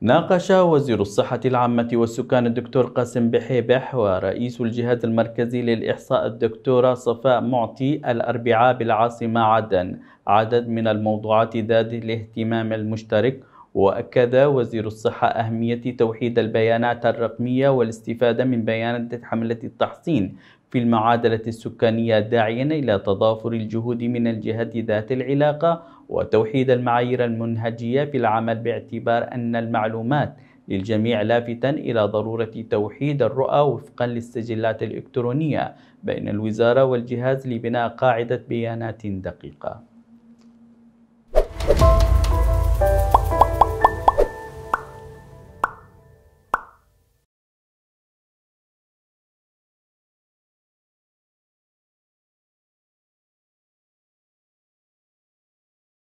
ناقش وزير الصحة العامة والسكان الدكتور قاسم بحيبح ورئيس الجهاز المركزي للإحصاء الدكتورة صفاء معطي الأربعاء بالعاصمة عدن عدد من الموضوعات ذات الاهتمام المشترك وأكد وزير الصحة أهمية توحيد البيانات الرقمية والاستفادة من بيانات حملة التحصين في المعادلة السكانية داعيا إلى تضافر الجهود من الجهات ذات العلاقة وتوحيد المعايير المنهجية في العمل باعتبار أن المعلومات للجميع لافتا إلى ضرورة توحيد الرؤى وفقا للسجلات الإلكترونية بين الوزارة والجهاز لبناء قاعدة بيانات دقيقة